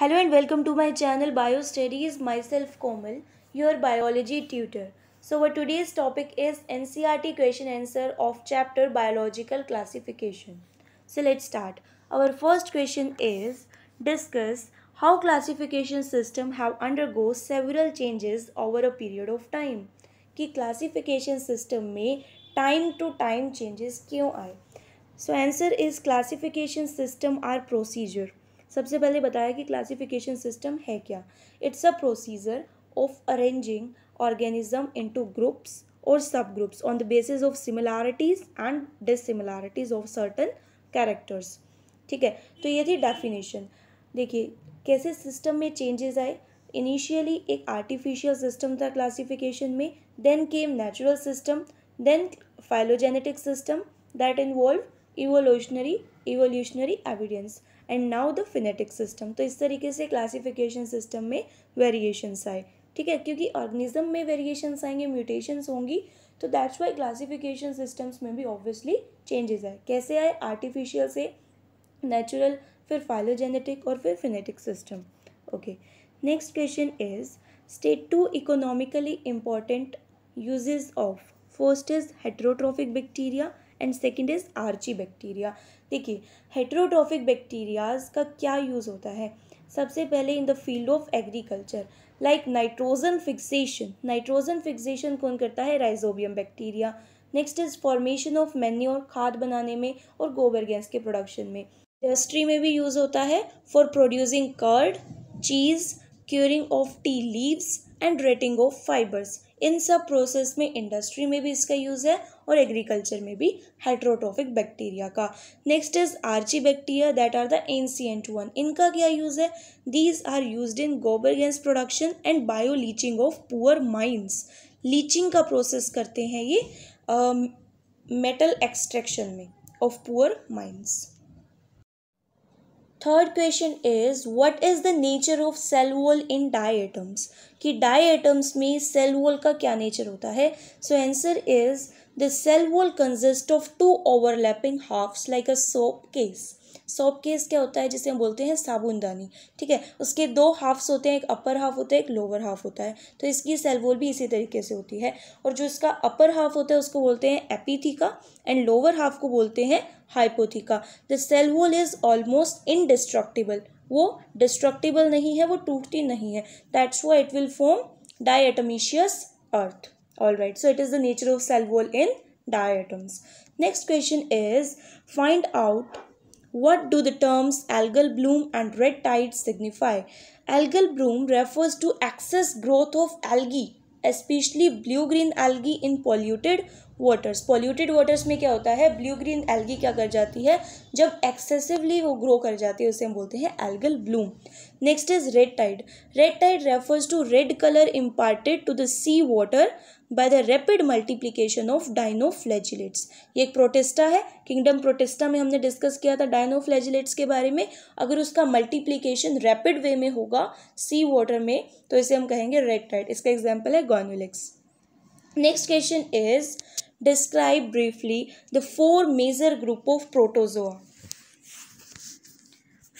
Hello and welcome to my channel bio studies myself Komal your biology tutor so we today's topic is NCERT question answer of chapter biological classification so let start our first question is discuss how classification system have undergo several changes over a period of time कि classification system में time to time changes क्यों आए so answer is classification system are procedure सबसे पहले बताया कि classification system है क्या it's a procedure of arranging organism into groups और subgroups on the basis of similarities and dissimilarities of certain characters ठीक है तो ये थी डेफिनेशन देखिए कैसे सिस्टम में चेंजेस आए इनिशियली एक आर्टिफिशियल सिस्टम था क्लासिफिकेशन में then came natural system then phylogenetic system that involve evolutionary evolutionary evidence and now the phenetic system तो इस तरीके से क्लासिफिकेशन सिस्टम में वेरिएशंस आए ठीक है क्योंकि ऑर्गेनिज्म में वेरिएशंस आएंगे म्यूटेशंस होंगी तो दैट्स वाई क्लासिफिकेशन सिस्टम्स में भी ऑब्वियसली चेंजेस आए कैसे आए आर्टिफिशियल से नेचुरल फिर फाइलोजेनेटिक और फिर phenetic system okay next question is state two economically important uses of first is heterotrophic bacteria and second is archaebacteria देखिए हेट्रोट्रॉफिक बैक्टीरियाज का क्या यूज़ होता है सबसे पहले in the field of agriculture like nitrogen fixation nitrogen fixation कौन करता है rhizobium bacteria next is formation of manure खाद बनाने में और गोबर गैस के प्रोडक्शन में इंडस्ट्री में भी यूज़ होता है for producing curd cheese curing of tea leaves and retting of fibres इन सब प्रोसेस में इंडस्ट्री में भी इसका यूज़ है और एग्रीकल्चर में भी हाइड्रोट्रोफिक बैक्टीरिया का next is archaebacteria that are the ancient one इनका क्या यूज़ है these are use in gobar gas production and bioleaching of poor mines leaching का प्रोसेस करते हैं ये मेटल uh, एक्सट्रैक्शन में of poor mines third question is what is the nature of cell wall in diatoms ki diatoms mein cell wall ka kya nature hota hai so answer is the cell wall consists of two overlapping halves like a soap case soap case क्या होता है जिसे हम बोलते हैं साबुनदानी ठीक है उसके दो हाफ्स होते हैं एक अपर हाफ होता है एक लोअर हाफ होता है तो इसकी सेलवोल भी इसी तरीके से होती है और जो इसका अपर हाफ होता है उसको बोलते हैं एपीथिका एंड लोअर हाफ को बोलते हैं hypotheca the cell wall is almost indestructible वो डिस्ट्रक्टिबल नहीं है वो टूटती नहीं है that's why it will form diatomaceous earth all right so it is the nature of cell in in next question is find out What do the terms algal bloom and red tide signify? Algal bloom refers to excess growth of algae, especially blue-green algae in polluted waters polluted waters में क्या होता है blue green algae क्या कर जाती है जब excessively वो ग्रो कर जाती है उसे हम बोलते हैं algal bloom next is red tide red tide refers to red colour imparted to the sea water by the rapid multiplication of dinoflagellates ये एक प्रोटेस्टा है किंगडम प्रोटेस्टा में हमने डिस्कस किया था डाइनोफ्लैजिलेट्स के बारे में अगर उसका मल्टीप्लीकेशन रैपिड वे में होगा सी वाटर में तो इसे हम कहेंगे रेड टाइड इसका एग्जाम्पल है gonyaulax next question is describe briefly the four major group of protozoa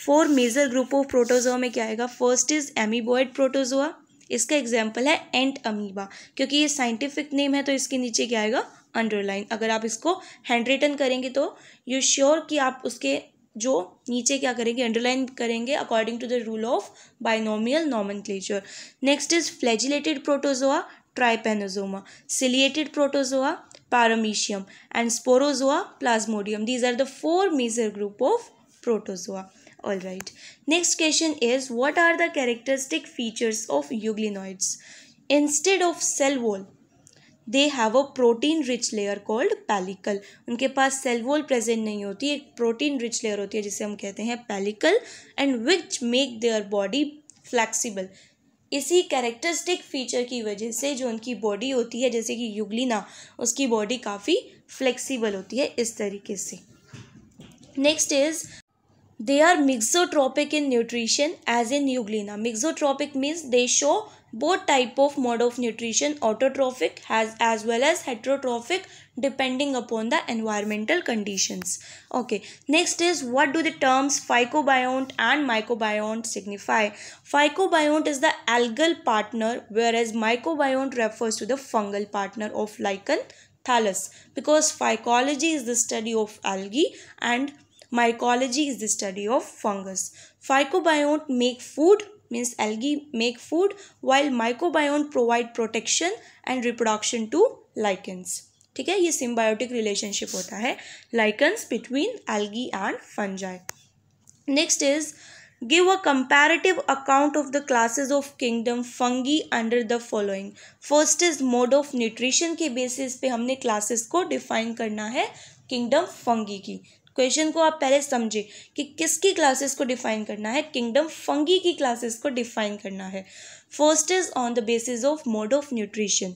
four major group of protozoa में क्या आएगा फर्स्ट इज एमीबॉयड प्रोटोजोआ इसका एग्जाम्पल है एंट अमीबा क्योंकि ये साइंटिफिक नेम है तो इसके नीचे क्या आएगा अंडरलाइन अगर आप इसको हैंड रिटन करेंगे तो यू श्योर sure कि आप उसके जो नीचे क्या करेंगे अंडरलाइन करेंगे according to the rule of binomial nomen next is flagellated protozoa trypanosoma ciliated protozoa paramecium and sporozoa plasmodium these are the four major group of protozoa all right next question is what are the characteristic features of euglenoids instead of cell wall दे have a protein rich layer called pellicle उनके पास cell wall present नहीं होती एक protein rich layer होती है जिसे हम कहते हैं pellicle and which make their body flexible इसी कैरेक्टरिस्टिक फ़ीचर की वजह से जो उनकी बॉडी होती है जैसे कि युगलीना उसकी बॉडी काफ़ी फ्लेक्सिबल होती है इस तरीके से next is they are mixotrophic in nutrition as in euglena mixotrophic means they show Both type of mode of nutrition autotrophic has as well as heterotrophic depending upon the environmental conditions. Okay, next is what do the terms phycobiont and mycobiont signify? Phycobiont is the algal partner whereas mycobiont refers to the fungal partner of lichen thallus because phycology is the study of algae and mycology is the study of fungus phycobiont make food means algae make food while mycobiont provide protection and reproduction to lichens ठीक है ये symbiotic relationship होता है lichens between algae and fungi next is give a comparative account of the classes of kingdom fungi under the following first is mode of nutrition के basis पे हमने classes को define करना है किंगडम फंगी की question को आप पहले समझें कि किसकी क्लासेस को डिफाइन करना है किंगडम फंगी की क्लासेस को डिफाइन करना है first is on the basis of mode of nutrition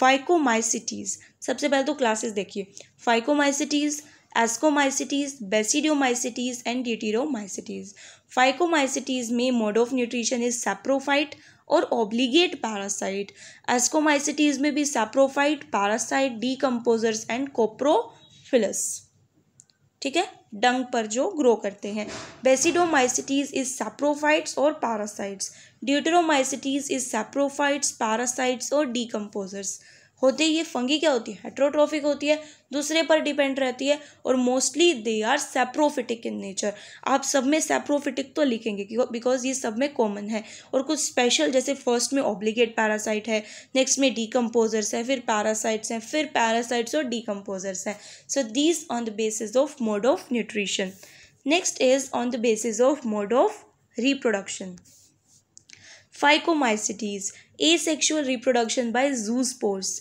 phycomycetes सबसे पहले तो क्लासेस देखिए फाइकोमाइसिटीज़ एस्कोमाइसिटीज़ बेसिडियोमाइसिटीज़ एंड डिटीरोमाइसिटीज़ फाइकोमाइसिटीज़ में mode of nutrition is saprophyte और ऑब्लीगेट पैरासाइट एस्कोमाइसिटीज़ में भी saprophyte parasite decomposers and coprophilous ठीक है डंग पर जो ग्रो करते हैं बेसिडोमाइसिटीज इज सैप्रोफाइट्स और parasites deuteromycetes is saprophytes parasites और डीकम्पोजर्स होते ये फंगी क्या होती है हेट्रोट्रॉफिक होती है दूसरे पर डिपेंड रहती है और mostly they are saprophytic in nature आप सब में सेप्रोफिटिक तो लिखेंगे बिकॉज ये सब में कॉमन है और कुछ स्पेशल जैसे फर्स्ट में ऑब्लिगेट पैरासाइट है नेक्स्ट में डिकम्पोजर्स है फिर पैरासाइट्स हैं फिर पैरासाइट्स और डीकम्पोजर्स हैं so these on the basis of mode of nutrition next is on the basis of mode of reproduction phycomycetes asexual reproduction spores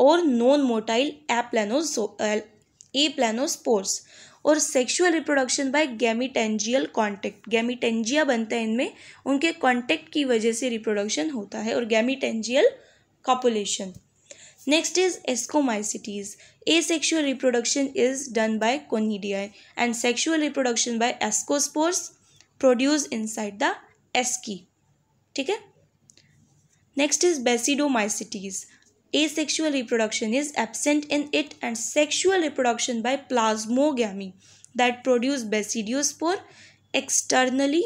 और non motile or non aplanospores uh, और sexual reproduction by gametangial contact gametangia बनते हैं इनमें उनके contact की वजह से reproduction होता है और gametangial copulation next is ascomycetes asexual reproduction is done by conidia and sexual reproduction by ascospores produce inside the asci ठीक है Next is Basidomycetes. Asexual reproduction is absent in it and sexual reproduction by plasmogamy that produce basidiospore externally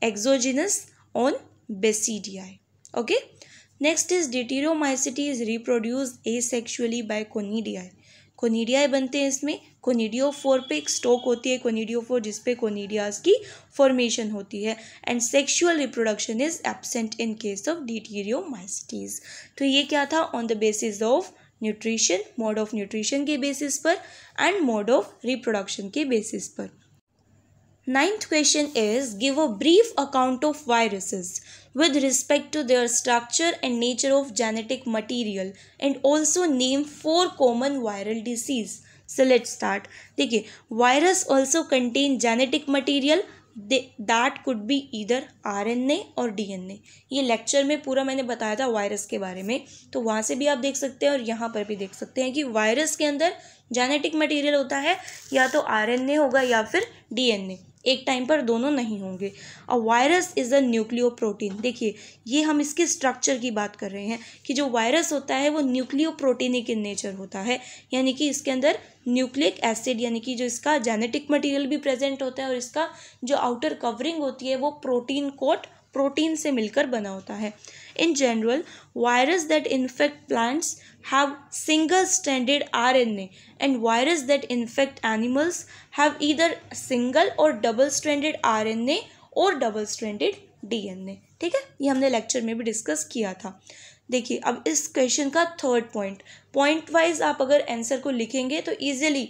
exogenous on basidii. Okay. Next is Deuteromycetes reproduce asexually by conidii. कोनीडियाए बनते हैं इसमें कोनीडियो four पे एक stock होती है कोनीडियो four जिसपे कोनीडियाज की formation होती है and sexual reproduction is absent in case of deuteromycetes तो ये क्या था on the basis of nutrition mode of nutrition के बेसिस पर एंड मोड ऑफ रिप्रोडक्शन के बेसिस पर ninth question is give a brief account of viruses with respect to their structure and nature of genetic material and also name four common viral disease so let start देखिए virus also contain genetic material that could be either R N A or D N ए ये lecture में पूरा मैंने बताया था virus के बारे में तो वहाँ से भी आप देख सकते हैं और यहाँ पर भी देख सकते हैं कि वायरस के अंदर जेनेटिक मटीरियल होता है या तो आर एन ए होगा या फिर डी एन ए एक टाइम पर दोनों नहीं होंगे और virus is a nucleoprotein देखिए ये हम इसके स्ट्रक्चर की बात कर रहे हैं कि जो वायरस होता है वो न्यूक्लियो प्रोटीनिक इन नेचर होता है यानी कि इसके अंदर न्यूक्लिक एसिड यानी कि जो इसका जेनेटिक मटेरियल भी प्रेजेंट होता है और इसका जो आउटर कवरिंग होती है वो प्रोटीन कोट प्रोटीन से मिलकर बना होता है in general virus that infect plants have single standard R N A and virus that infect animals have either single or double standard R N A or double standard D N A ठीक है ये हमने lecture में भी discuss किया था देखिए अब इस क्वेश्चन का थर्ड पॉइंट पॉइंट वाइज आप अगर आंसर को लिखेंगे तो ईजिली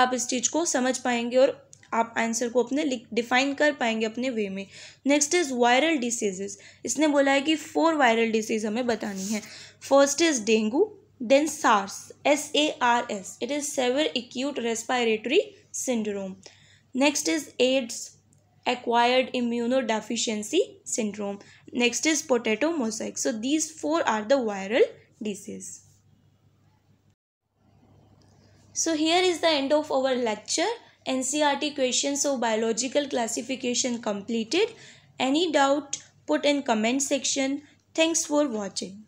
आप इस चीज़ को समझ पाएंगे और आप आंसर को अपने डिफाइन कर पाएंगे अपने वे में नेक्स्ट इज़ वायरल डिसीजेज इसने बोला है कि फोर वायरल डिसीज हमें बतानी है first is dengue then SARS S A R S it is severe acute respiratory syndrome next is AIDS acquired immunodeficiency syndrome next is potato mosaic so these four are the viral disease so here is the end of our lecture NCRT questions of biological classification completed. Any doubt put in comment section. Thanks for watching.